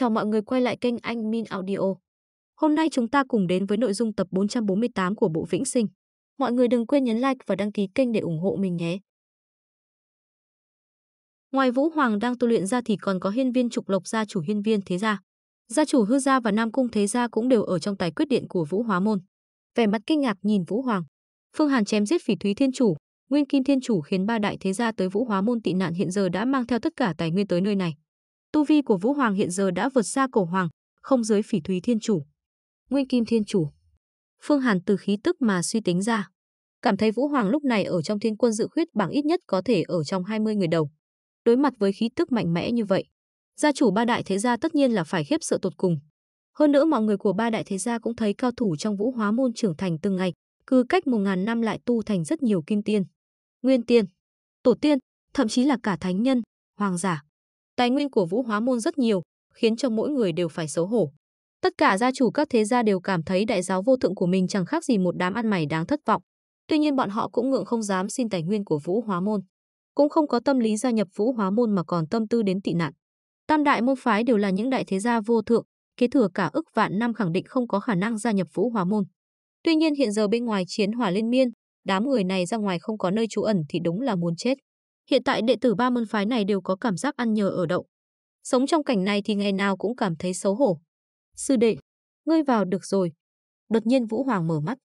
Chào mọi người quay lại kênh Anh Min Audio. Hôm nay chúng ta cùng đến với nội dung tập 448 của bộ Vĩnh Sinh. Mọi người đừng quên nhấn like và đăng ký kênh để ủng hộ mình nhé. Ngoài Vũ Hoàng đang tu luyện ra thì còn có Hiên Viên Trục Lộc gia chủ Hiên Viên Thế gia. Gia chủ Hư gia và Nam Cung Thế gia cũng đều ở trong tài quyết điện của Vũ Hóa môn. Vẻ mặt kinh ngạc nhìn Vũ Hoàng. Phương Hàn chém giết Phỉ Thúy Thiên chủ, Nguyên Kim Thiên chủ khiến ba đại thế gia tới Vũ Hóa môn tị nạn hiện giờ đã mang theo tất cả tài nguyên tới nơi này. Tu vi của Vũ Hoàng hiện giờ đã vượt xa cổ hoàng, không dưới phỉ thúy thiên chủ. Nguyên kim thiên chủ. Phương Hàn từ khí tức mà suy tính ra. Cảm thấy Vũ Hoàng lúc này ở trong thiên quân dự khuyết bảng ít nhất có thể ở trong 20 người đầu. Đối mặt với khí tức mạnh mẽ như vậy, gia chủ ba đại thế gia tất nhiên là phải khiếp sợ tột cùng. Hơn nữa mọi người của ba đại thế gia cũng thấy cao thủ trong vũ hóa môn trưởng thành từng ngày, cứ cách một ngàn năm lại tu thành rất nhiều kim tiên, nguyên tiên, tổ tiên, thậm chí là cả thánh nhân, hoàng giả. Tài nguyên của Vũ Hóa Môn rất nhiều, khiến cho mỗi người đều phải xấu hổ. Tất cả gia chủ các thế gia đều cảm thấy đại giáo vô thượng của mình chẳng khác gì một đám ăn mày đáng thất vọng. Tuy nhiên bọn họ cũng ngượng không dám xin tài nguyên của Vũ Hóa Môn. Cũng không có tâm lý gia nhập Vũ Hóa Môn mà còn tâm tư đến tị nạn. Tam đại môn phái đều là những đại thế gia vô thượng, kế thừa cả ức vạn năm khẳng định không có khả năng gia nhập Vũ Hóa Môn. Tuy nhiên hiện giờ bên ngoài chiến hỏa liên miên, đám người này ra ngoài không có nơi trú ẩn thì đúng là muốn chết. Hiện tại đệ tử ba môn phái này đều có cảm giác ăn nhờ ở đậu. Sống trong cảnh này thì ngày nào cũng cảm thấy xấu hổ. Sư đệ, ngươi vào được rồi. Đột nhiên Vũ Hoàng mở mắt,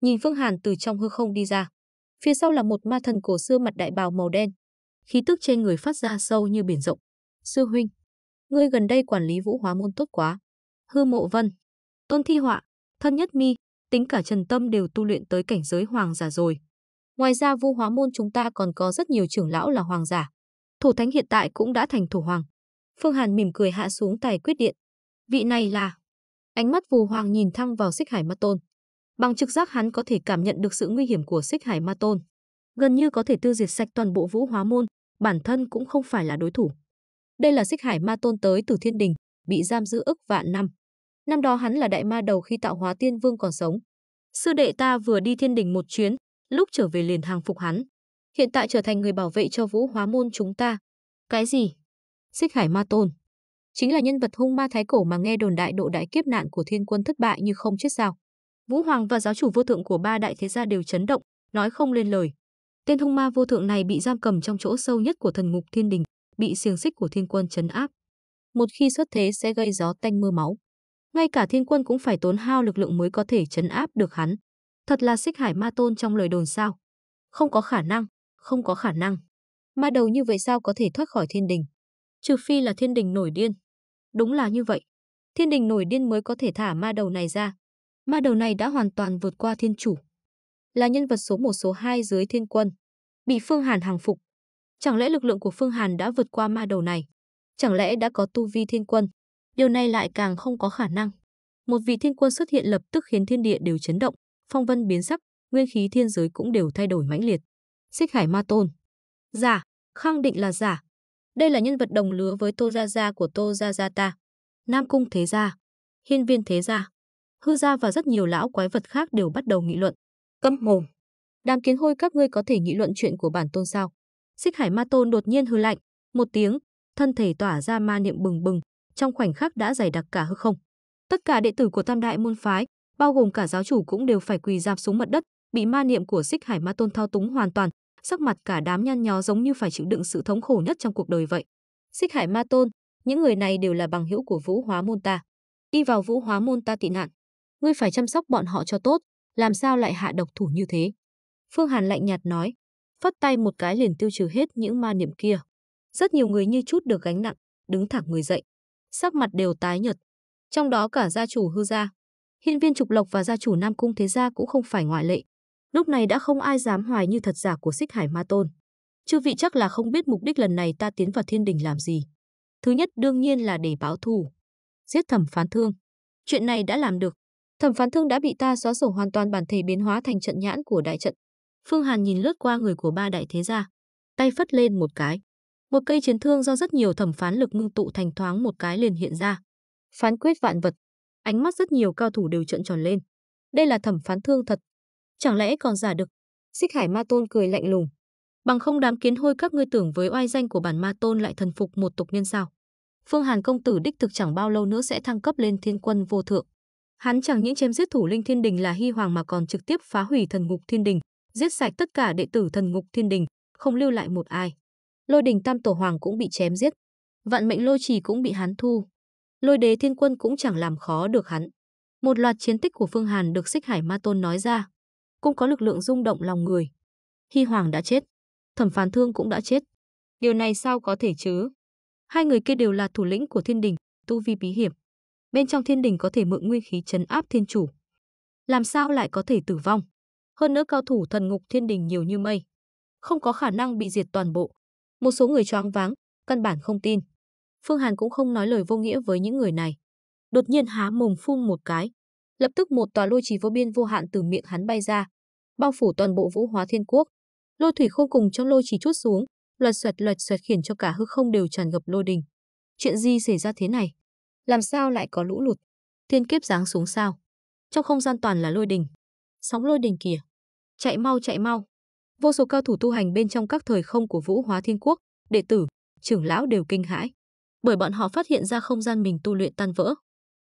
nhìn Phương Hàn từ trong hư không đi ra. Phía sau là một ma thần cổ xưa mặt đại bào màu đen. Khí tức trên người phát ra sâu như biển rộng. Sư huynh, ngươi gần đây quản lý vũ hóa môn tốt quá. Hư mộ vân, tôn thi họa, thân nhất mi, tính cả trần tâm đều tu luyện tới cảnh giới hoàng giả rồi. Ngoài ra vu hóa môn chúng ta còn có rất nhiều trưởng lão là hoàng giả. Thủ thánh hiện tại cũng đã thành thủ hoàng. Phương Hàn mỉm cười hạ xuống tài quyết điện. Vị này là... Ánh mắt vù hoàng nhìn thăng vào xích hải ma tôn. Bằng trực giác hắn có thể cảm nhận được sự nguy hiểm của xích hải ma tôn. Gần như có thể tiêu diệt sạch toàn bộ vũ hóa môn, bản thân cũng không phải là đối thủ. Đây là xích hải ma tôn tới từ thiên đình, bị giam giữ ức vạn năm. Năm đó hắn là đại ma đầu khi tạo hóa tiên vương còn sống. Sư đệ ta vừa đi thiên đình một chuyến, lúc trở về liền hàng phục hắn. Hiện tại trở thành người bảo vệ cho vũ hóa môn chúng ta. Cái gì? Xích hải ma tôn. Chính là nhân vật hung ma thái cổ mà nghe đồn đại độ đại kiếp nạn của thiên quân thất bại như không chết sao. Vũ Hoàng và giáo chủ vô thượng của ba đại thế gia đều chấn động, nói không lên lời. Tên hung ma vô thượng này bị giam cầm trong chỗ sâu nhất của thần ngục thiên đình, bị xiềng xích của thiên quân chấn áp. Một khi xuất thế sẽ gây gió tanh mưa máu. Ngay cả thiên quân cũng phải tốn hao lực lượng mới có thể chấn áp được hắn. Thật là xích hải ma tôn trong lời đồn sao? Không có khả năng, không có khả năng. Ma đầu như vậy sao có thể thoát khỏi thiên đình? Trừ phi là thiên đình nổi điên. Đúng là như vậy. Thiên đình nổi điên mới có thể thả ma đầu này ra. Ma đầu này đã hoàn toàn vượt qua thiên chủ. Là nhân vật số một số 2 dưới thiên quân. Bị Phương Hàn hàng phục. Chẳng lẽ lực lượng của Phương Hàn đã vượt qua ma đầu này? Chẳng lẽ đã có tu vi thiên quân? Điều này lại càng không có khả năng. Một vị thiên quân xuất hiện lập tức khiến thiên địa đều chấn động phong vân biến sắc, nguyên khí thiên giới cũng đều thay đổi mãnh liệt. Xích Hải Ma Tôn. Giả, khẳng định là giả. Đây là nhân vật đồng lứa với Tô Gia Gia của Tô Gia Gia ta. Nam Cung Thế Gia, Hiên Viên Thế Gia, Hư Gia và rất nhiều lão quái vật khác đều bắt đầu nghị luận. Câm mồm. Đám kiến hôi các ngươi có thể nghị luận chuyện của bản tôn sao? Xích Hải Ma Tôn đột nhiên hư lạnh, một tiếng, thân thể tỏa ra ma niệm bừng bừng, trong khoảnh khắc đã dày đặc cả hư không. Tất cả đệ tử của Tam Đại môn phái, bao gồm cả giáo chủ cũng đều phải quỳ dạp xuống mặt đất, bị ma niệm của Xích Hải Ma Tôn thao túng hoàn toàn, sắc mặt cả đám nhăn nhó giống như phải chịu đựng sự thống khổ nhất trong cuộc đời vậy. Xích Hải Ma Tôn, những người này đều là bằng hữu của Vũ Hóa Môn ta. Đi vào Vũ Hóa Môn ta tị nạn, ngươi phải chăm sóc bọn họ cho tốt, làm sao lại hạ độc thủ như thế?" Phương Hàn lạnh nhạt nói, phất tay một cái liền tiêu trừ hết những ma niệm kia. Rất nhiều người như chút được gánh nặng, đứng thẳng người dậy, sắc mặt đều tái nhợt. Trong đó cả gia chủ Hư gia, Hiên viên Trục Lộc và gia chủ Nam Cung Thế Gia cũng không phải ngoại lệ. Lúc này đã không ai dám hoài như thật giả của Xích Hải Ma Tôn. Chư vị chắc là không biết mục đích lần này ta tiến vào thiên đình làm gì. Thứ nhất đương nhiên là để báo thù. Giết thẩm phán thương. Chuyện này đã làm được. Thẩm phán thương đã bị ta xóa sổ hoàn toàn bản thể biến hóa thành trận nhãn của đại trận. Phương Hàn nhìn lướt qua người của ba đại thế gia. Tay phất lên một cái. Một cây chiến thương do rất nhiều thẩm phán lực ngưng tụ thành thoáng một cái liền hiện ra. Phán quyết vạn vật ánh mắt rất nhiều cao thủ đều trợn tròn lên. Đây là thẩm phán thương thật, chẳng lẽ còn giả được? Xích Hải Ma Tôn cười lạnh lùng, bằng không đám kiến hôi các ngươi tưởng với oai danh của bản Ma Tôn lại thần phục một tộc nhân sao? Phương Hàn công tử đích thực chẳng bao lâu nữa sẽ thăng cấp lên thiên quân vô thượng. Hắn chẳng những chém giết thủ linh thiên đình là hy hoàng mà còn trực tiếp phá hủy thần ngục thiên đình, giết sạch tất cả đệ tử thần ngục thiên đình, không lưu lại một ai. Lôi đình tam tổ hoàng cũng bị chém giết. Vạn mệnh lôi trì cũng bị hắn thu, lôi đế thiên quân cũng chẳng làm khó được hắn. Một loạt chiến tích của Phương Hàn được Xích Hải Ma Tôn nói ra, cũng có lực lượng rung động lòng người. Hy Hoàng đã chết, Thẩm Phán Thương cũng đã chết. Điều này sao có thể chứ? Hai người kia đều là thủ lĩnh của thiên đình, tu vi bí hiểm. Bên trong thiên đình có thể mượn nguyên khí chấn áp thiên chủ. Làm sao lại có thể tử vong? Hơn nữa cao thủ thần ngục thiên đình nhiều như mây. Không có khả năng bị diệt toàn bộ. Một số người choáng váng, căn bản không tin. Phương Hàn cũng không nói lời vô nghĩa với những người này. Đột nhiên há mồm phun một cái. Lập tức một tòa lôi trì vô biên vô hạn từ miệng hắn bay ra, bao phủ toàn bộ vũ hóa thiên quốc. Lôi thủy khô cùng trong lôi trì chút xuống, loạt xoẹt loạt xoẹt khiến cho cả hư không đều tràn ngập lôi đình. Chuyện gì xảy ra thế này? Làm sao lại có lũ lụt? Thiên kiếp giáng xuống sao? Trong không gian toàn là lôi đình. Sóng lôi đình kìa. Chạy mau chạy mau. Vô số cao thủ tu hành bên trong các thời không của Vũ Hóa Thiên Quốc, đệ tử, trưởng lão đều kinh hãi bởi bọn họ phát hiện ra không gian mình tu luyện tan vỡ.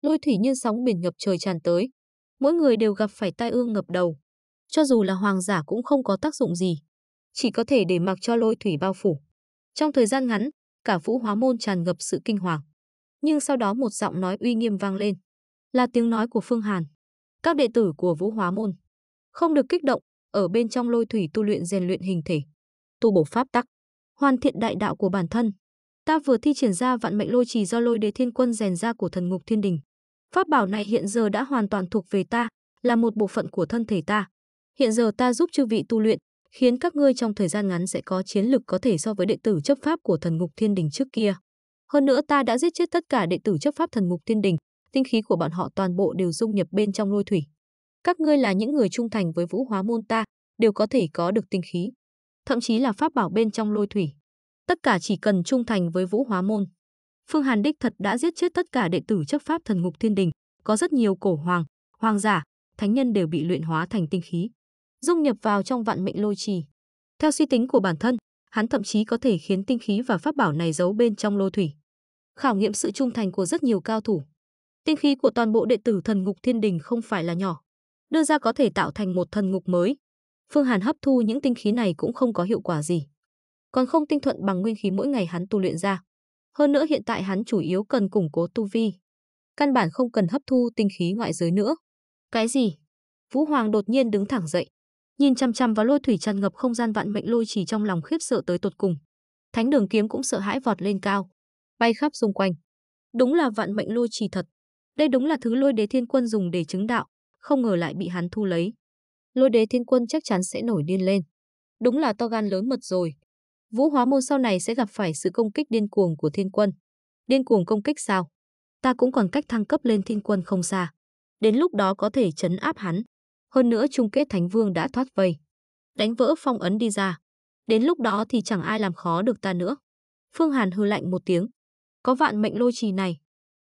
Lôi thủy như sóng biển ngập trời tràn tới. Mỗi người đều gặp phải tai ương ngập đầu. Cho dù là hoàng giả cũng không có tác dụng gì. Chỉ có thể để mặc cho lôi thủy bao phủ. Trong thời gian ngắn, cả vũ hóa môn tràn ngập sự kinh hoàng. Nhưng sau đó một giọng nói uy nghiêm vang lên. Là tiếng nói của Phương Hàn. Các đệ tử của vũ hóa môn. Không được kích động, ở bên trong lôi thủy tu luyện rèn luyện hình thể. Tu bổ pháp tắc. Hoàn thiện đại đạo của bản thân Ta vừa thi triển ra vạn mệnh lôi trì do lôi đế thiên quân rèn ra của thần ngục thiên đình. Pháp bảo này hiện giờ đã hoàn toàn thuộc về ta, là một bộ phận của thân thể ta. Hiện giờ ta giúp chư vị tu luyện, khiến các ngươi trong thời gian ngắn sẽ có chiến lực có thể so với đệ tử chấp pháp của thần ngục thiên đình trước kia. Hơn nữa ta đã giết chết tất cả đệ tử chấp pháp thần ngục thiên đình, tinh khí của bọn họ toàn bộ đều dung nhập bên trong lôi thủy. Các ngươi là những người trung thành với vũ hóa môn ta, đều có thể có được tinh khí, thậm chí là pháp bảo bên trong lôi thủy tất cả chỉ cần trung thành với Vũ Hóa Môn. Phương Hàn đích thật đã giết chết tất cả đệ tử chấp pháp thần ngục thiên đình, có rất nhiều cổ hoàng, hoàng giả, thánh nhân đều bị luyện hóa thành tinh khí, dung nhập vào trong vạn mệnh lôi trì. Theo suy tính của bản thân, hắn thậm chí có thể khiến tinh khí và pháp bảo này giấu bên trong lô thủy. Khảo nghiệm sự trung thành của rất nhiều cao thủ. Tinh khí của toàn bộ đệ tử thần ngục thiên đình không phải là nhỏ, đưa ra có thể tạo thành một thần ngục mới. Phương Hàn hấp thu những tinh khí này cũng không có hiệu quả gì còn không tinh thuận bằng nguyên khí mỗi ngày hắn tu luyện ra. Hơn nữa hiện tại hắn chủ yếu cần củng cố tu vi, căn bản không cần hấp thu tinh khí ngoại giới nữa. Cái gì? Vũ Hoàng đột nhiên đứng thẳng dậy, nhìn chăm chăm vào lôi thủy tràn ngập không gian vạn mệnh lôi chỉ trong lòng khiếp sợ tới tột cùng. Thánh đường kiếm cũng sợ hãi vọt lên cao, bay khắp xung quanh. Đúng là vạn mệnh lôi chỉ thật. Đây đúng là thứ lôi đế thiên quân dùng để chứng đạo, không ngờ lại bị hắn thu lấy. Lôi đế thiên quân chắc chắn sẽ nổi điên lên. Đúng là to gan lớn mật rồi. Vũ Hóa Môn sau này sẽ gặp phải sự công kích điên cuồng của thiên quân. Điên cuồng công kích sao? Ta cũng còn cách thăng cấp lên thiên quân không xa. Đến lúc đó có thể chấn áp hắn. Hơn nữa chung kết Thánh Vương đã thoát vây. Đánh vỡ phong ấn đi ra. Đến lúc đó thì chẳng ai làm khó được ta nữa. Phương Hàn hư lạnh một tiếng. Có vạn mệnh lôi trì này.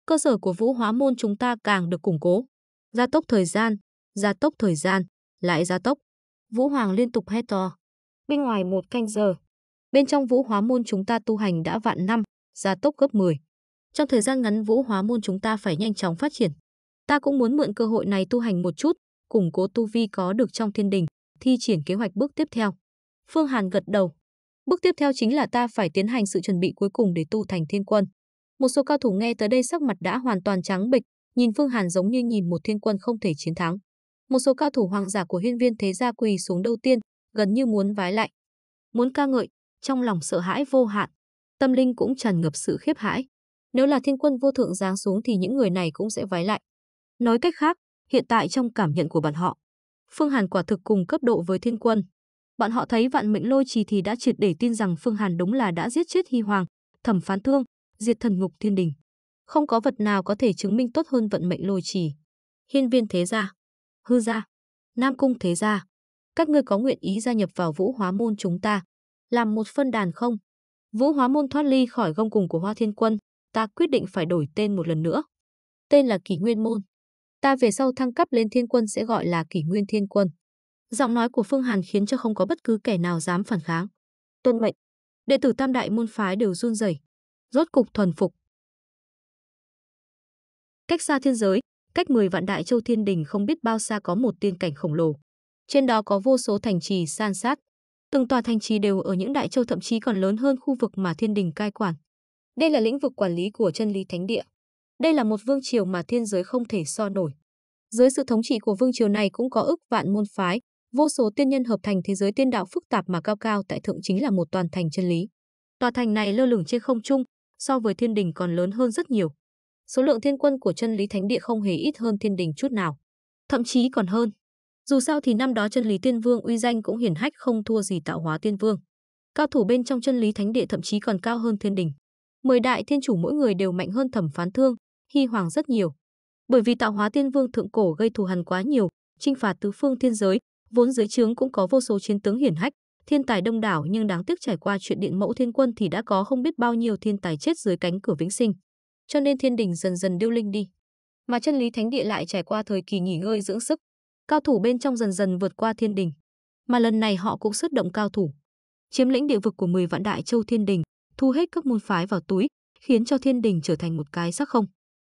Cơ sở của vũ hóa môn chúng ta càng được củng cố. Gia tốc thời gian, gia tốc thời gian, lại gia tốc. Vũ Hoàng liên tục hét to. Bên ngoài một canh giờ, Bên trong vũ hóa môn chúng ta tu hành đã vạn năm, gia tốc gấp 10. Trong thời gian ngắn vũ hóa môn chúng ta phải nhanh chóng phát triển. Ta cũng muốn mượn cơ hội này tu hành một chút, củng cố tu vi có được trong thiên đình, thi triển kế hoạch bước tiếp theo. Phương Hàn gật đầu. Bước tiếp theo chính là ta phải tiến hành sự chuẩn bị cuối cùng để tu thành thiên quân. Một số cao thủ nghe tới đây sắc mặt đã hoàn toàn trắng bệch, nhìn Phương Hàn giống như nhìn một thiên quân không thể chiến thắng. Một số cao thủ hoàng giả của hiên viên thế gia quỳ xuống đầu tiên, gần như muốn vái lại. Muốn ca ngợi, trong lòng sợ hãi vô hạn, tâm linh cũng tràn ngập sự khiếp hãi. Nếu là thiên quân vô thượng giáng xuống thì những người này cũng sẽ vái lại. Nói cách khác, hiện tại trong cảm nhận của bọn họ, Phương Hàn quả thực cùng cấp độ với thiên quân. Bọn họ thấy vạn mệnh lôi trì thì đã triệt để tin rằng Phương Hàn đúng là đã giết chết Hy Hoàng, thẩm phán thương, diệt thần ngục thiên đình. Không có vật nào có thể chứng minh tốt hơn vận mệnh lôi trì. Hiên viên thế gia, hư gia, nam cung thế gia. Các ngươi có nguyện ý gia nhập vào vũ hóa môn chúng ta, làm một phân đàn không. Vũ Hóa Môn thoát ly khỏi gông cùng của Hoa Thiên Quân, ta quyết định phải đổi tên một lần nữa. Tên là Kỷ Nguyên Môn. Ta về sau thăng cấp lên Thiên Quân sẽ gọi là Kỷ Nguyên Thiên Quân. Giọng nói của Phương Hàn khiến cho không có bất cứ kẻ nào dám phản kháng. Tuân mệnh. Đệ tử Tam Đại môn phái đều run rẩy, rốt cục thuần phục. Cách xa thiên giới, cách 10 vạn đại châu thiên đình không biết bao xa có một tiên cảnh khổng lồ. Trên đó có vô số thành trì san sát, Từng tòa thành trì đều ở những đại châu thậm chí còn lớn hơn khu vực mà Thiên Đình cai quản. Đây là lĩnh vực quản lý của chân lý thánh địa. Đây là một vương triều mà thiên giới không thể so nổi. Dưới sự thống trị của vương triều này cũng có ức vạn môn phái, vô số tiên nhân hợp thành thế giới tiên đạo phức tạp mà cao cao tại thượng chính là một toàn thành chân lý. Tòa thành này lơ lửng trên không trung, so với thiên đình còn lớn hơn rất nhiều. Số lượng thiên quân của chân lý thánh địa không hề ít hơn thiên đình chút nào, thậm chí còn hơn. Dù sao thì năm đó chân lý tiên vương uy danh cũng hiển hách không thua gì tạo hóa tiên vương. Cao thủ bên trong chân lý thánh địa thậm chí còn cao hơn thiên đình. Mười đại thiên chủ mỗi người đều mạnh hơn thẩm phán thương, hy hoàng rất nhiều. Bởi vì tạo hóa tiên vương thượng cổ gây thù hằn quá nhiều, chinh phạt tứ phương thiên giới, vốn dưới trướng cũng có vô số chiến tướng hiển hách, thiên tài đông đảo nhưng đáng tiếc trải qua chuyện điện mẫu thiên quân thì đã có không biết bao nhiêu thiên tài chết dưới cánh cửa vĩnh sinh. Cho nên thiên đình dần dần điêu linh đi. Mà chân lý thánh địa lại trải qua thời kỳ nghỉ ngơi dưỡng sức, cao thủ bên trong dần dần vượt qua thiên đình. Mà lần này họ cũng xuất động cao thủ, chiếm lĩnh địa vực của 10 vạn đại châu thiên đình, thu hết các môn phái vào túi, khiến cho thiên đình trở thành một cái xác không.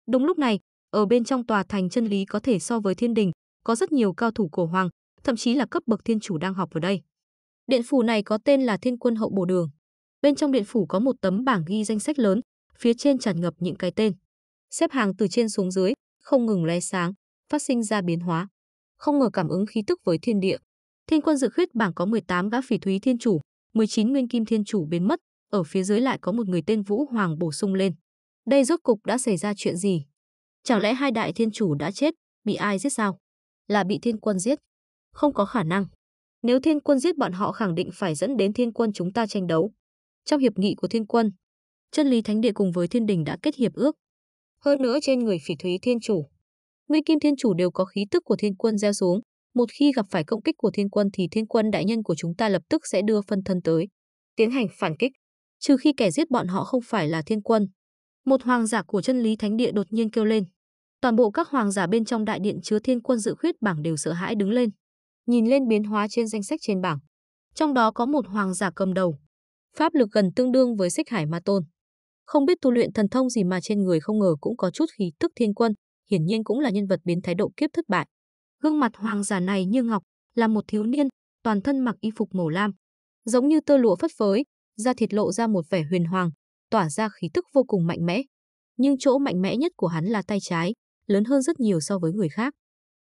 Đúng lúc này, ở bên trong tòa thành chân lý có thể so với thiên đình, có rất nhiều cao thủ cổ hoàng, thậm chí là cấp bậc thiên chủ đang học ở đây. Điện phủ này có tên là Thiên Quân Hậu Bổ Đường. Bên trong điện phủ có một tấm bảng ghi danh sách lớn, phía trên tràn ngập những cái tên. Xếp hàng từ trên xuống dưới, không ngừng lóe sáng, phát sinh ra biến hóa không ngờ cảm ứng khí tức với thiên địa. Thiên quân dự khuyết bảng có 18 gã phỉ thúy thiên chủ, 19 nguyên kim thiên chủ biến mất, ở phía dưới lại có một người tên Vũ Hoàng bổ sung lên. Đây rốt cục đã xảy ra chuyện gì? Chẳng lẽ hai đại thiên chủ đã chết, bị ai giết sao? Là bị thiên quân giết? Không có khả năng. Nếu thiên quân giết bọn họ khẳng định phải dẫn đến thiên quân chúng ta tranh đấu. Trong hiệp nghị của thiên quân, chân lý thánh địa cùng với thiên đình đã kết hiệp ước. Hơn nữa trên người phỉ thúy thiên chủ Ngụy Kim Thiên Chủ đều có khí tức của Thiên Quân gieo xuống, một khi gặp phải công kích của Thiên Quân thì Thiên Quân đại nhân của chúng ta lập tức sẽ đưa phân thân tới, tiến hành phản kích, trừ khi kẻ giết bọn họ không phải là Thiên Quân. Một hoàng giả của chân lý thánh địa đột nhiên kêu lên. Toàn bộ các hoàng giả bên trong đại điện chứa Thiên Quân dự khuyết bảng đều sợ hãi đứng lên, nhìn lên biến hóa trên danh sách trên bảng. Trong đó có một hoàng giả cầm đầu, pháp lực gần tương đương với Xích Hải Ma Tôn. Không biết tu luyện thần thông gì mà trên người không ngờ cũng có chút khí tức thiên quân, hiển nhiên cũng là nhân vật biến thái độ kiếp thất bại. Gương mặt hoàng giả này như ngọc, là một thiếu niên, toàn thân mặc y phục màu lam, giống như tơ lụa phất phới, da thịt lộ ra một vẻ huyền hoàng, tỏa ra khí tức vô cùng mạnh mẽ. Nhưng chỗ mạnh mẽ nhất của hắn là tay trái, lớn hơn rất nhiều so với người khác.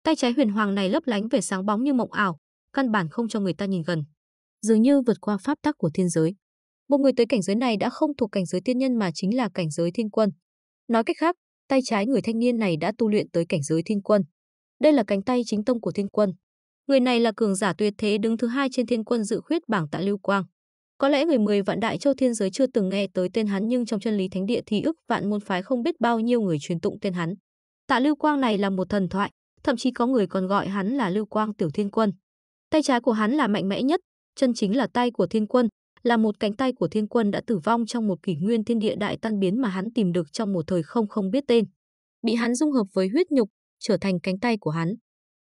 Tay trái huyền hoàng này lấp lánh về sáng bóng như mộng ảo, căn bản không cho người ta nhìn gần, dường như vượt qua pháp tắc của thiên giới. Một người tới cảnh giới này đã không thuộc cảnh giới tiên nhân mà chính là cảnh giới thiên quân. Nói cách khác, tay trái người thanh niên này đã tu luyện tới cảnh giới thiên quân. Đây là cánh tay chính tông của thiên quân. Người này là cường giả tuyệt thế đứng thứ hai trên thiên quân dự khuyết bảng Tạ Lưu Quang. Có lẽ người mười vạn đại châu thiên giới chưa từng nghe tới tên hắn nhưng trong chân lý thánh địa thì ức vạn môn phái không biết bao nhiêu người truyền tụng tên hắn. Tạ Lưu Quang này là một thần thoại, thậm chí có người còn gọi hắn là Lưu Quang Tiểu Thiên Quân. Tay trái của hắn là mạnh mẽ nhất, chân chính là tay của Thiên Quân, là một cánh tay của thiên quân đã tử vong trong một kỷ nguyên thiên địa đại tan biến mà hắn tìm được trong một thời không không biết tên. Bị hắn dung hợp với huyết nhục, trở thành cánh tay của hắn.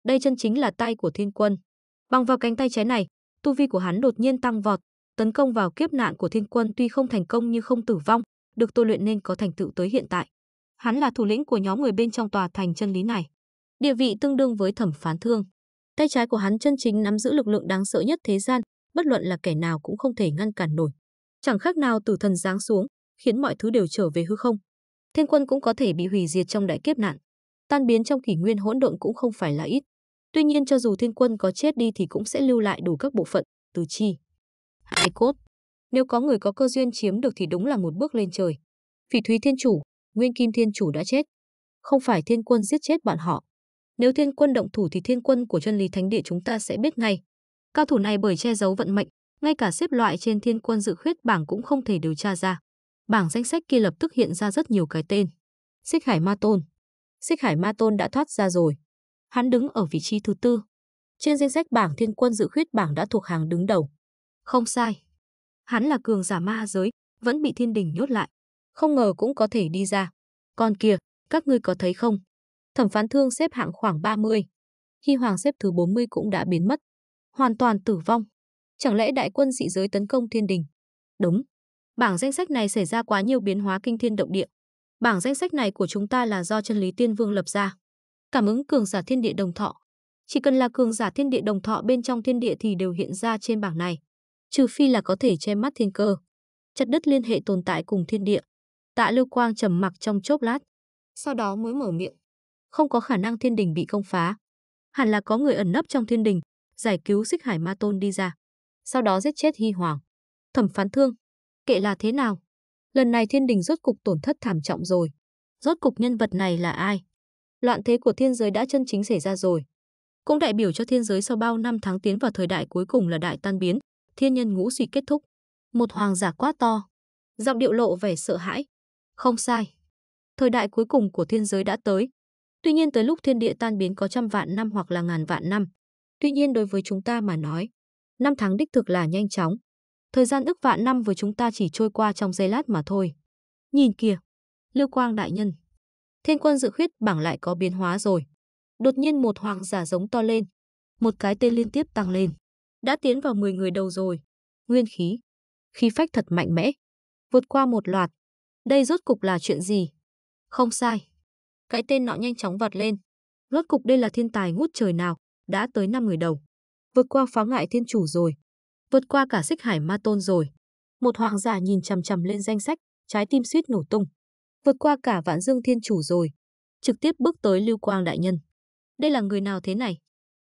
Đây chân chính là tay của thiên quân. Bằng vào cánh tay trái này, tu vi của hắn đột nhiên tăng vọt, tấn công vào kiếp nạn của thiên quân tuy không thành công nhưng không tử vong, được tôi luyện nên có thành tựu tới hiện tại. Hắn là thủ lĩnh của nhóm người bên trong tòa thành chân lý này. Địa vị tương đương với thẩm phán thương. Tay trái của hắn chân chính nắm giữ lực lượng đáng sợ nhất thế gian, bất luận là kẻ nào cũng không thể ngăn cản nổi. Chẳng khác nào tử thần giáng xuống, khiến mọi thứ đều trở về hư không. Thiên quân cũng có thể bị hủy diệt trong đại kiếp nạn. Tan biến trong kỷ nguyên hỗn độn cũng không phải là ít. Tuy nhiên cho dù thiên quân có chết đi thì cũng sẽ lưu lại đủ các bộ phận, từ chi, hai cốt. Nếu có người có cơ duyên chiếm được thì đúng là một bước lên trời. Phỉ Thúy Thiên Chủ, Nguyên Kim Thiên Chủ đã chết. Không phải thiên quân giết chết bọn họ. Nếu thiên quân động thủ thì thiên quân của chân lý thánh địa chúng ta sẽ biết ngay. Cao thủ này bởi che giấu vận mệnh, ngay cả xếp loại trên thiên quân dự khuyết bảng cũng không thể điều tra ra. Bảng danh sách kia lập tức hiện ra rất nhiều cái tên. Xích Hải Ma Tôn. Xích Hải Ma Tôn đã thoát ra rồi. Hắn đứng ở vị trí thứ tư. Trên danh sách bảng thiên quân dự khuyết bảng đã thuộc hàng đứng đầu. Không sai. Hắn là cường giả ma giới, vẫn bị thiên đình nhốt lại. Không ngờ cũng có thể đi ra. Còn kia, các ngươi có thấy không? Thẩm phán thương xếp hạng khoảng 30. Hy hoàng xếp thứ 40 cũng đã biến mất hoàn toàn tử vong. Chẳng lẽ đại quân dị giới tấn công thiên đình? Đúng. Bảng danh sách này xảy ra quá nhiều biến hóa kinh thiên động địa. Bảng danh sách này của chúng ta là do chân lý tiên vương lập ra. Cảm ứng cường giả thiên địa đồng thọ. Chỉ cần là cường giả thiên địa đồng thọ bên trong thiên địa thì đều hiện ra trên bảng này. Trừ phi là có thể che mắt thiên cơ. Chặt đất liên hệ tồn tại cùng thiên địa. Tạ Lưu Quang trầm mặc trong chốc lát. Sau đó mới mở miệng. Không có khả năng thiên đình bị công phá. Hẳn là có người ẩn nấp trong thiên đình giải cứu xích hải ma tôn đi ra. Sau đó giết chết Hy Hoàng. Thẩm phán thương. Kệ là thế nào? Lần này thiên đình rốt cục tổn thất thảm trọng rồi. Rốt cục nhân vật này là ai? Loạn thế của thiên giới đã chân chính xảy ra rồi. Cũng đại biểu cho thiên giới sau bao năm tháng tiến vào thời đại cuối cùng là đại tan biến, thiên nhân ngũ suy kết thúc. Một hoàng giả quá to. Giọng điệu lộ vẻ sợ hãi. Không sai. Thời đại cuối cùng của thiên giới đã tới, Tuy nhiên tới lúc thiên địa tan biến có trăm vạn năm hoặc là ngàn vạn năm, Tuy nhiên đối với chúng ta mà nói, năm tháng đích thực là nhanh chóng. Thời gian ức vạn năm với chúng ta chỉ trôi qua trong giây lát mà thôi. Nhìn kìa, Lưu Quang đại nhân. Thiên quân dự khuyết bảng lại có biến hóa rồi. Đột nhiên một hoàng giả giống to lên, một cái tên liên tiếp tăng lên. Đã tiến vào 10 người đầu rồi. Nguyên khí, khí phách thật mạnh mẽ, vượt qua một loạt. Đây rốt cục là chuyện gì? Không sai. Cái tên nọ nhanh chóng vọt lên. Rốt cục đây là thiên tài ngút trời nào? đã tới 5 người đầu, Vượt qua phá ngại thiên chủ rồi. Vượt qua cả xích hải ma tôn rồi. Một hoàng giả nhìn chằm chằm lên danh sách, trái tim suýt nổ tung. Vượt qua cả vạn dương thiên chủ rồi. Trực tiếp bước tới Lưu Quang Đại Nhân. Đây là người nào thế này?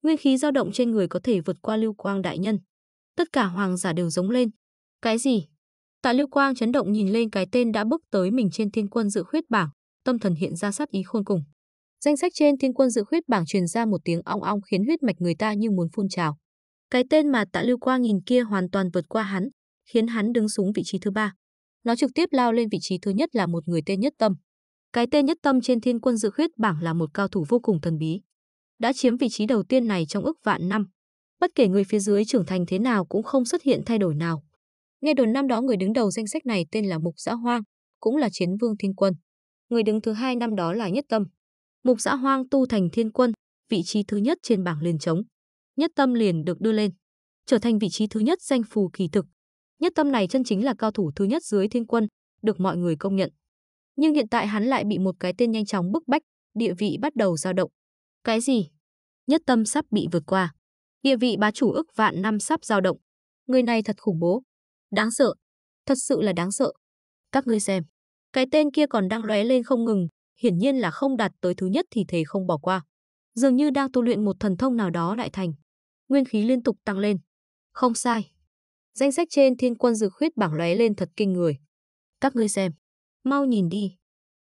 Nguyên khí dao động trên người có thể vượt qua Lưu Quang Đại Nhân. Tất cả hoàng giả đều giống lên. Cái gì? Tạ Lưu Quang chấn động nhìn lên cái tên đã bước tới mình trên thiên quân dự khuyết bảng, tâm thần hiện ra sát ý khôn cùng. Danh sách trên thiên quân dự khuyết bảng truyền ra một tiếng ong ong khiến huyết mạch người ta như muốn phun trào. Cái tên mà Tạ Lưu Quang nhìn kia hoàn toàn vượt qua hắn, khiến hắn đứng xuống vị trí thứ ba. Nó trực tiếp lao lên vị trí thứ nhất là một người tên Nhất Tâm. Cái tên Nhất Tâm trên thiên quân dự khuyết bảng là một cao thủ vô cùng thần bí. Đã chiếm vị trí đầu tiên này trong ước vạn năm. Bất kể người phía dưới trưởng thành thế nào cũng không xuất hiện thay đổi nào. Nghe đồn năm đó người đứng đầu danh sách này tên là Mục Giã Hoang, cũng là chiến vương thiên quân. Người đứng thứ hai năm đó là Nhất Tâm mục Dã Hoang tu thành thiên quân, vị trí thứ nhất trên bảng liền trống. Nhất tâm liền được đưa lên, trở thành vị trí thứ nhất danh phù kỳ thực. Nhất tâm này chân chính là cao thủ thứ nhất dưới thiên quân, được mọi người công nhận. Nhưng hiện tại hắn lại bị một cái tên nhanh chóng bức bách, địa vị bắt đầu dao động. Cái gì? Nhất tâm sắp bị vượt qua. Địa vị bá chủ ức vạn năm sắp dao động. Người này thật khủng bố. Đáng sợ. Thật sự là đáng sợ. Các ngươi xem. Cái tên kia còn đang lóe lên không ngừng, hiển nhiên là không đạt tới thứ nhất thì thầy không bỏ qua. Dường như đang tu luyện một thần thông nào đó đại thành. Nguyên khí liên tục tăng lên. Không sai. Danh sách trên thiên quân dược khuyết bảng lóe lên thật kinh người. Các ngươi xem. Mau nhìn đi.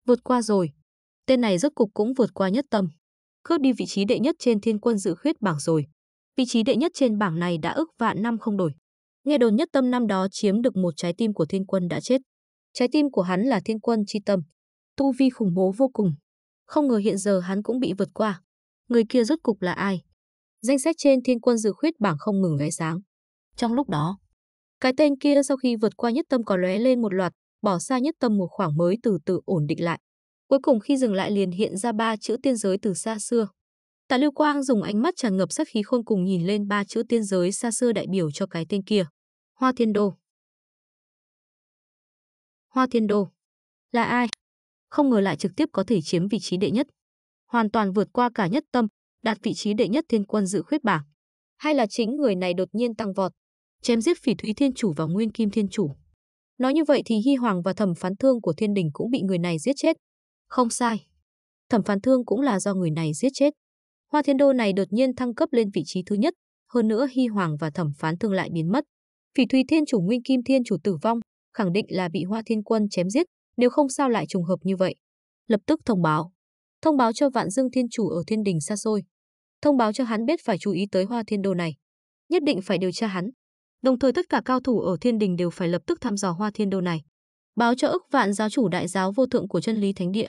Vượt qua rồi. Tên này rất cục cũng vượt qua nhất tâm. Cướp đi vị trí đệ nhất trên thiên quân dự khuyết bảng rồi. Vị trí đệ nhất trên bảng này đã ước vạn năm không đổi. Nghe đồn nhất tâm năm đó chiếm được một trái tim của thiên quân đã chết. Trái tim của hắn là thiên quân chi tâm, tu vi khủng bố vô cùng. Không ngờ hiện giờ hắn cũng bị vượt qua. Người kia rốt cục là ai? Danh sách trên thiên quân dự khuyết bảng không ngừng vé sáng. Trong lúc đó, cái tên kia sau khi vượt qua nhất tâm có lóe lên một loạt, bỏ xa nhất tâm một khoảng mới từ từ ổn định lại. Cuối cùng khi dừng lại liền hiện ra ba chữ tiên giới từ xa xưa. Tạ Lưu Quang dùng ánh mắt tràn ngập sát khí khôn cùng nhìn lên ba chữ tiên giới xa xưa đại biểu cho cái tên kia. Hoa Thiên Đô. Hoa Thiên Đô. Là ai? không ngờ lại trực tiếp có thể chiếm vị trí đệ nhất. Hoàn toàn vượt qua cả nhất tâm, đạt vị trí đệ nhất thiên quân dự khuyết bảng. Hay là chính người này đột nhiên tăng vọt, chém giết phỉ thúy thiên chủ và nguyên kim thiên chủ. Nói như vậy thì Hy Hoàng và thẩm phán thương của thiên đình cũng bị người này giết chết. Không sai. Thẩm phán thương cũng là do người này giết chết. Hoa thiên đô này đột nhiên thăng cấp lên vị trí thứ nhất, hơn nữa Hy Hoàng và thẩm phán thương lại biến mất. Phỉ thúy thiên chủ nguyên kim thiên chủ tử vong, khẳng định là bị Hoa thiên quân chém giết, nếu không sao lại trùng hợp như vậy. Lập tức thông báo. Thông báo cho Vạn Dương Thiên Chủ ở thiên đình xa xôi. Thông báo cho hắn biết phải chú ý tới Hoa Thiên đồ này. Nhất định phải điều tra hắn. Đồng thời tất cả cao thủ ở thiên đình đều phải lập tức thăm dò Hoa Thiên đồ này. Báo cho ức vạn giáo chủ đại giáo vô thượng của chân lý thánh địa.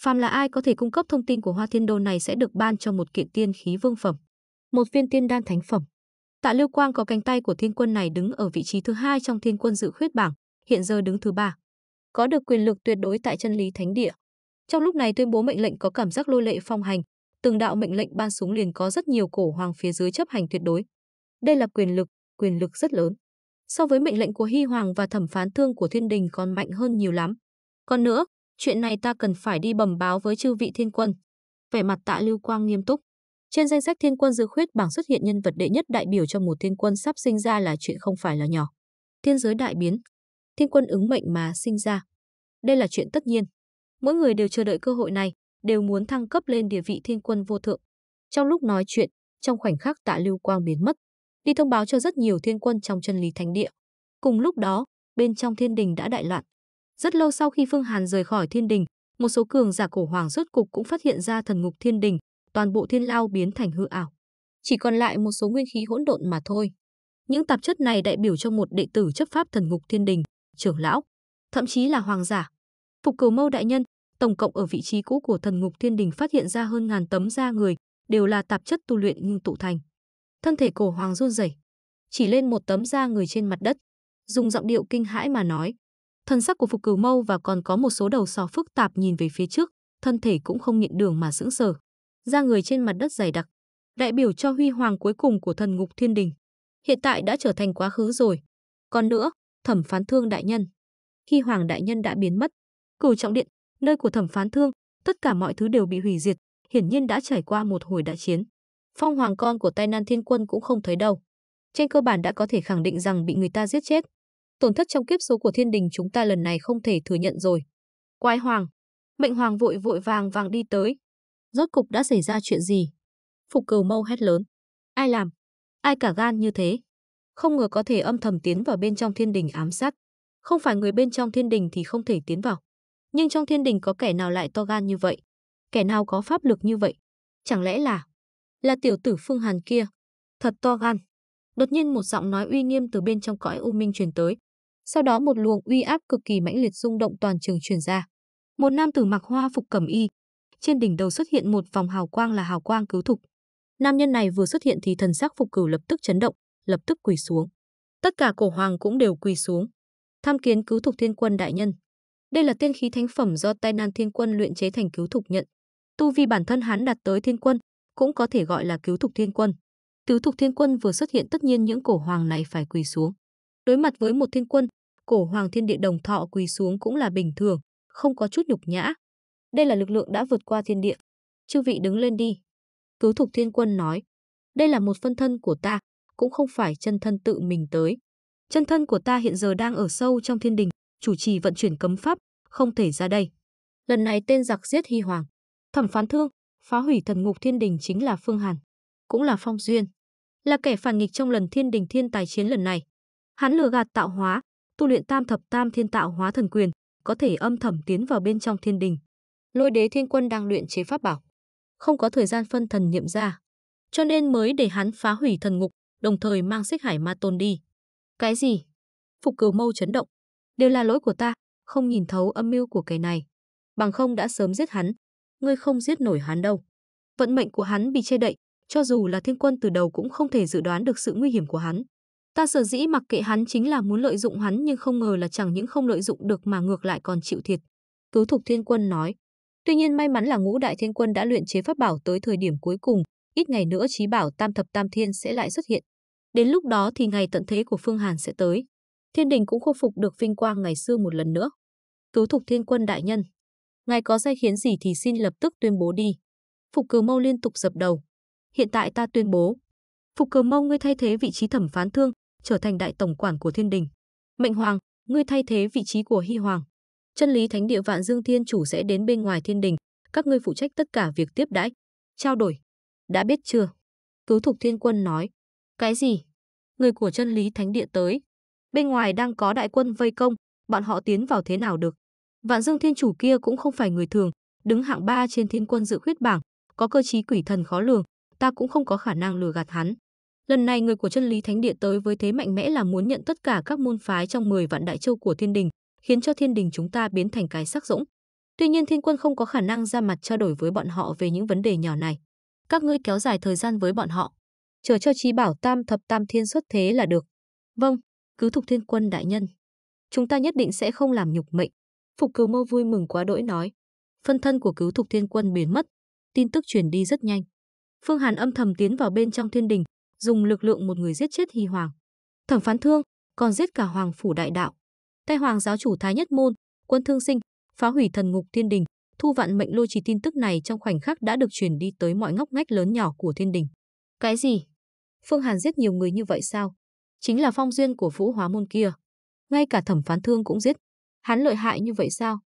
Phàm là ai có thể cung cấp thông tin của Hoa Thiên đồ này sẽ được ban cho một kiện tiên khí vương phẩm, một viên tiên đan thánh phẩm. Tạ Lưu Quang có cánh tay của thiên quân này đứng ở vị trí thứ hai trong thiên quân dự khuyết bảng, hiện giờ đứng thứ ba có được quyền lực tuyệt đối tại chân lý thánh địa. Trong lúc này tuyên bố mệnh lệnh có cảm giác lôi lệ phong hành, từng đạo mệnh lệnh ban xuống liền có rất nhiều cổ hoàng phía dưới chấp hành tuyệt đối. Đây là quyền lực, quyền lực rất lớn. So với mệnh lệnh của Hy Hoàng và thẩm phán thương của thiên đình còn mạnh hơn nhiều lắm. Còn nữa, chuyện này ta cần phải đi bẩm báo với chư vị thiên quân. Vẻ mặt tạ Lưu Quang nghiêm túc. Trên danh sách thiên quân dư khuyết bảng xuất hiện nhân vật đệ nhất đại biểu cho một thiên quân sắp sinh ra là chuyện không phải là nhỏ. Thiên giới đại biến, thiên quân ứng mệnh mà sinh ra. Đây là chuyện tất nhiên. Mỗi người đều chờ đợi cơ hội này, đều muốn thăng cấp lên địa vị thiên quân vô thượng. Trong lúc nói chuyện, trong khoảnh khắc tạ lưu quang biến mất, đi thông báo cho rất nhiều thiên quân trong chân lý thánh địa. Cùng lúc đó, bên trong thiên đình đã đại loạn. Rất lâu sau khi Phương Hàn rời khỏi thiên đình, một số cường giả cổ hoàng rốt cục cũng phát hiện ra thần ngục thiên đình, toàn bộ thiên lao biến thành hư ảo. Chỉ còn lại một số nguyên khí hỗn độn mà thôi. Những tạp chất này đại biểu cho một đệ tử chấp pháp thần ngục thiên đình, trưởng lão, thậm chí là hoàng giả. Phục Cửu Mâu đại nhân, tổng cộng ở vị trí cũ của Thần Ngục Thiên Đình phát hiện ra hơn ngàn tấm da người, đều là tạp chất tu luyện ngưng tụ thành. Thân thể cổ hoàng run rẩy, chỉ lên một tấm da người trên mặt đất, dùng giọng điệu kinh hãi mà nói: Thần sắc của Phục Cửu Mâu và còn có một số đầu sò phức tạp nhìn về phía trước, thân thể cũng không nhịn đường mà sững sờ. Da người trên mặt đất dày đặc, đại biểu cho huy hoàng cuối cùng của Thần Ngục Thiên Đình hiện tại đã trở thành quá khứ rồi. Còn nữa, thẩm phán thương đại nhân. Khi Hoàng đại nhân đã biến mất, cửu trọng điện, nơi của thẩm phán thương, tất cả mọi thứ đều bị hủy diệt, hiển nhiên đã trải qua một hồi đại chiến. Phong hoàng con của tai nan thiên quân cũng không thấy đâu. Trên cơ bản đã có thể khẳng định rằng bị người ta giết chết. Tổn thất trong kiếp số của thiên đình chúng ta lần này không thể thừa nhận rồi. Quái hoàng, mệnh hoàng vội vội vàng vàng đi tới. Rốt cục đã xảy ra chuyện gì? Phục Cầu mâu hét lớn. Ai làm? Ai cả gan như thế? không ngờ có thể âm thầm tiến vào bên trong thiên đình ám sát. Không phải người bên trong thiên đình thì không thể tiến vào. Nhưng trong thiên đình có kẻ nào lại to gan như vậy? Kẻ nào có pháp lực như vậy? Chẳng lẽ là... Là tiểu tử Phương Hàn kia. Thật to gan. Đột nhiên một giọng nói uy nghiêm từ bên trong cõi u minh truyền tới. Sau đó một luồng uy áp cực kỳ mãnh liệt rung động toàn trường truyền ra. Một nam tử mặc hoa phục cẩm y. Trên đỉnh đầu xuất hiện một vòng hào quang là hào quang cứu thục. Nam nhân này vừa xuất hiện thì thần sắc phục cửu lập tức chấn động lập tức quỳ xuống. Tất cả cổ hoàng cũng đều quỳ xuống. Tham kiến cứu thục thiên quân đại nhân. Đây là tiên khí thánh phẩm do tai nan thiên quân luyện chế thành cứu thục nhận. Tu vi bản thân hắn đạt tới thiên quân, cũng có thể gọi là cứu thục thiên quân. Cứu thục thiên quân vừa xuất hiện tất nhiên những cổ hoàng này phải quỳ xuống. Đối mặt với một thiên quân, cổ hoàng thiên địa đồng thọ quỳ xuống cũng là bình thường, không có chút nhục nhã. Đây là lực lượng đã vượt qua thiên địa. Chư vị đứng lên đi. Cứu thục thiên quân nói, đây là một phân thân của ta, cũng không phải chân thân tự mình tới. Chân thân của ta hiện giờ đang ở sâu trong thiên đình, chủ trì vận chuyển cấm pháp, không thể ra đây. Lần này tên giặc giết Hy Hoàng, thẩm phán thương, phá hủy thần ngục thiên đình chính là Phương Hàn, cũng là Phong Duyên, là kẻ phản nghịch trong lần thiên đình thiên tài chiến lần này. Hắn lừa gạt tạo hóa, tu luyện tam thập tam thiên tạo hóa thần quyền, có thể âm thầm tiến vào bên trong thiên đình. Lôi đế thiên quân đang luyện chế pháp bảo, không có thời gian phân thần niệm ra, cho nên mới để hắn phá hủy thần ngục, đồng thời mang xích hải ma tôn đi. Cái gì? Phục cửu mâu chấn động. Đều là lỗi của ta, không nhìn thấu âm mưu của cái này. Bằng không đã sớm giết hắn, ngươi không giết nổi hắn đâu. Vận mệnh của hắn bị che đậy, cho dù là thiên quân từ đầu cũng không thể dự đoán được sự nguy hiểm của hắn. Ta sở dĩ mặc kệ hắn chính là muốn lợi dụng hắn nhưng không ngờ là chẳng những không lợi dụng được mà ngược lại còn chịu thiệt. Cứu thục thiên quân nói. Tuy nhiên may mắn là ngũ đại thiên quân đã luyện chế pháp bảo tới thời điểm cuối cùng, ít ngày nữa trí bảo tam thập tam thiên sẽ lại xuất hiện. Đến lúc đó thì ngày tận thế của Phương Hàn sẽ tới. Thiên đình cũng khôi phục được vinh quang ngày xưa một lần nữa. Tú thục thiên quân đại nhân. Ngài có sai khiến gì thì xin lập tức tuyên bố đi. Phục cử mâu liên tục dập đầu. Hiện tại ta tuyên bố. Phục cử mâu ngươi thay thế vị trí thẩm phán thương, trở thành đại tổng quản của thiên đình. Mệnh hoàng, ngươi thay thế vị trí của hy hoàng. Chân lý thánh địa vạn dương thiên chủ sẽ đến bên ngoài thiên đình. Các ngươi phụ trách tất cả việc tiếp đãi. Trao đổi. Đã biết chưa? Cứu thục thiên quân nói. Cái gì? Người của chân lý thánh địa tới. Bên ngoài đang có đại quân vây công, bọn họ tiến vào thế nào được? Vạn Dương Thiên Chủ kia cũng không phải người thường, đứng hạng ba trên thiên quân dự khuyết bảng, có cơ chí quỷ thần khó lường, ta cũng không có khả năng lừa gạt hắn. Lần này người của chân lý thánh địa tới với thế mạnh mẽ là muốn nhận tất cả các môn phái trong 10 vạn đại châu của thiên đình, khiến cho thiên đình chúng ta biến thành cái sắc rỗng. Tuy nhiên thiên quân không có khả năng ra mặt trao đổi với bọn họ về những vấn đề nhỏ này. Các ngươi kéo dài thời gian với bọn họ, chờ cho trí bảo tam thập tam thiên xuất thế là được. Vâng, cứ thục thiên quân đại nhân. Chúng ta nhất định sẽ không làm nhục mệnh. Phục cửu mâu vui mừng quá đỗi nói. Phân thân của cứu thục thiên quân biến mất. Tin tức truyền đi rất nhanh. Phương Hàn âm thầm tiến vào bên trong thiên đình, dùng lực lượng một người giết chết Hy Hoàng. Thẩm phán thương, còn giết cả Hoàng phủ đại đạo. Tay Hoàng giáo chủ Thái Nhất Môn, quân thương sinh, phá hủy thần ngục thiên đình, thu vạn mệnh lôi trì tin tức này trong khoảnh khắc đã được truyền đi tới mọi ngóc ngách lớn nhỏ của thiên đình. Cái gì? Phương Hàn giết nhiều người như vậy sao? Chính là phong duyên của vũ hóa môn kia. Ngay cả thẩm phán thương cũng giết. Hắn lợi hại như vậy sao?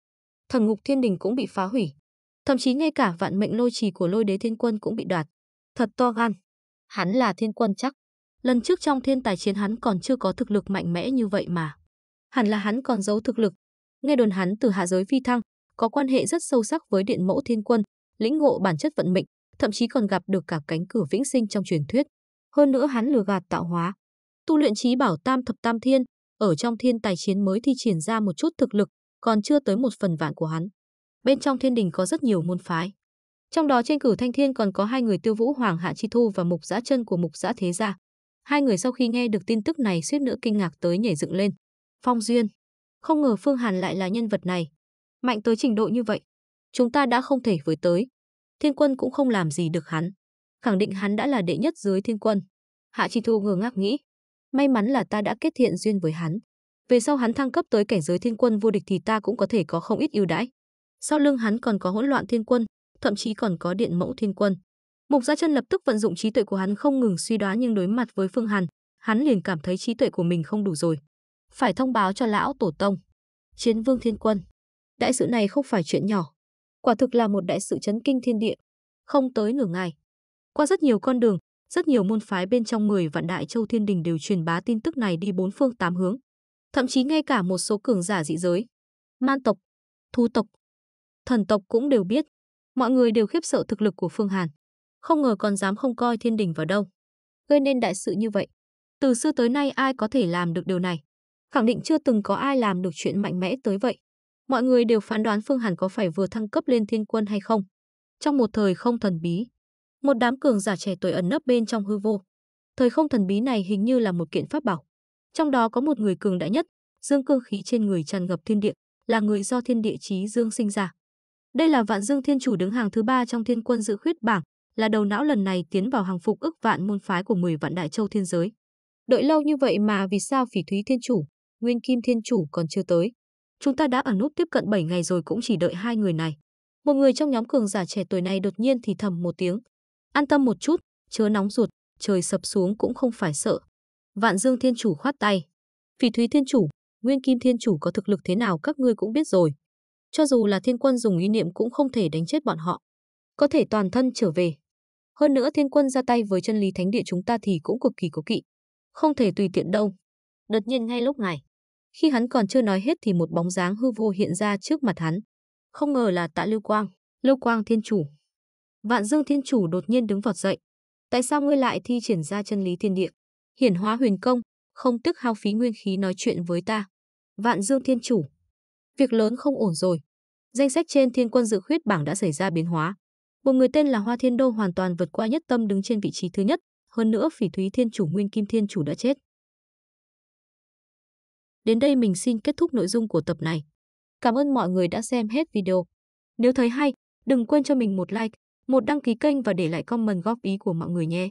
Thần ngục thiên đình cũng bị phá hủy. Thậm chí ngay cả vạn mệnh lôi trì của lôi đế thiên quân cũng bị đoạt. Thật to gan. Hắn là thiên quân chắc. Lần trước trong thiên tài chiến hắn còn chưa có thực lực mạnh mẽ như vậy mà. Hẳn là hắn còn giấu thực lực. Nghe đồn hắn từ hạ giới phi thăng, có quan hệ rất sâu sắc với điện mẫu thiên quân, lĩnh ngộ bản chất vận mệnh, thậm chí còn gặp được cả cánh cửa vĩnh sinh trong truyền thuyết hơn nữa hắn lừa gạt tạo hóa. Tu luyện trí bảo tam thập tam thiên, ở trong thiên tài chiến mới thi triển ra một chút thực lực, còn chưa tới một phần vạn của hắn. Bên trong thiên đình có rất nhiều môn phái. Trong đó trên cử thanh thiên còn có hai người tiêu vũ hoàng hạ chi thu và mục giã chân của mục giã thế gia. Hai người sau khi nghe được tin tức này suýt nữa kinh ngạc tới nhảy dựng lên. Phong duyên. Không ngờ Phương Hàn lại là nhân vật này. Mạnh tới trình độ như vậy. Chúng ta đã không thể với tới. Thiên quân cũng không làm gì được hắn khẳng định hắn đã là đệ nhất dưới thiên quân. Hạ Chi Thu ngơ ngác nghĩ, may mắn là ta đã kết thiện duyên với hắn. Về sau hắn thăng cấp tới cảnh giới thiên quân vô địch thì ta cũng có thể có không ít ưu đãi. Sau lưng hắn còn có hỗn loạn thiên quân, thậm chí còn có điện mẫu thiên quân. Mục Gia Chân lập tức vận dụng trí tuệ của hắn không ngừng suy đoán nhưng đối mặt với Phương Hàn, hắn liền cảm thấy trí tuệ của mình không đủ rồi. Phải thông báo cho lão tổ tông. Chiến Vương Thiên Quân. Đại sự này không phải chuyện nhỏ, quả thực là một đại sự chấn kinh thiên địa. Không tới nửa ngày, qua rất nhiều con đường, rất nhiều môn phái bên trong 10 vạn đại châu thiên đình đều truyền bá tin tức này đi bốn phương tám hướng. Thậm chí ngay cả một số cường giả dị giới, man tộc, thu tộc, thần tộc cũng đều biết. Mọi người đều khiếp sợ thực lực của Phương Hàn. Không ngờ còn dám không coi thiên đình vào đâu. Gây nên đại sự như vậy. Từ xưa tới nay ai có thể làm được điều này? Khẳng định chưa từng có ai làm được chuyện mạnh mẽ tới vậy. Mọi người đều phán đoán Phương Hàn có phải vừa thăng cấp lên thiên quân hay không. Trong một thời không thần bí, một đám cường giả trẻ tuổi ẩn nấp bên trong hư vô. Thời không thần bí này hình như là một kiện pháp bảo. Trong đó có một người cường đại nhất, dương cương khí trên người tràn ngập thiên địa, là người do thiên địa chí dương sinh ra. Đây là Vạn Dương Thiên Chủ đứng hàng thứ ba trong Thiên Quân Dự Khuyết bảng, là đầu não lần này tiến vào hàng phục ức vạn môn phái của 10 vạn đại châu thiên giới. Đợi lâu như vậy mà vì sao Phỉ Thúy Thiên Chủ, Nguyên Kim Thiên Chủ còn chưa tới? Chúng ta đã ở nút tiếp cận 7 ngày rồi cũng chỉ đợi hai người này. Một người trong nhóm cường giả trẻ tuổi này đột nhiên thì thầm một tiếng, An tâm một chút, chớ nóng ruột, trời sập xuống cũng không phải sợ. Vạn Dương Thiên Chủ khoát tay. Phỉ Thúy Thiên Chủ, Nguyên Kim Thiên Chủ có thực lực thế nào các ngươi cũng biết rồi. Cho dù là thiên quân dùng ý niệm cũng không thể đánh chết bọn họ. Có thể toàn thân trở về. Hơn nữa thiên quân ra tay với chân lý thánh địa chúng ta thì cũng cực kỳ cố kỵ. Không thể tùy tiện đâu. Đột nhiên ngay lúc này, khi hắn còn chưa nói hết thì một bóng dáng hư vô hiện ra trước mặt hắn. Không ngờ là tạ Lưu Quang, Lưu Quang Thiên Chủ. Vạn Dương Thiên Chủ đột nhiên đứng vọt dậy. Tại sao ngươi lại thi triển ra chân lý thiên địa? Hiển hóa huyền công, không tức hao phí nguyên khí nói chuyện với ta. Vạn Dương Thiên Chủ. Việc lớn không ổn rồi. Danh sách trên thiên quân dự khuyết bảng đã xảy ra biến hóa. Một người tên là Hoa Thiên Đô hoàn toàn vượt qua nhất tâm đứng trên vị trí thứ nhất. Hơn nữa phỉ thúy thiên chủ Nguyên Kim Thiên Chủ đã chết. Đến đây mình xin kết thúc nội dung của tập này. Cảm ơn mọi người đã xem hết video. Nếu thấy hay, đừng quên cho mình một like một đăng ký kênh và để lại comment góp ý của mọi người nhé.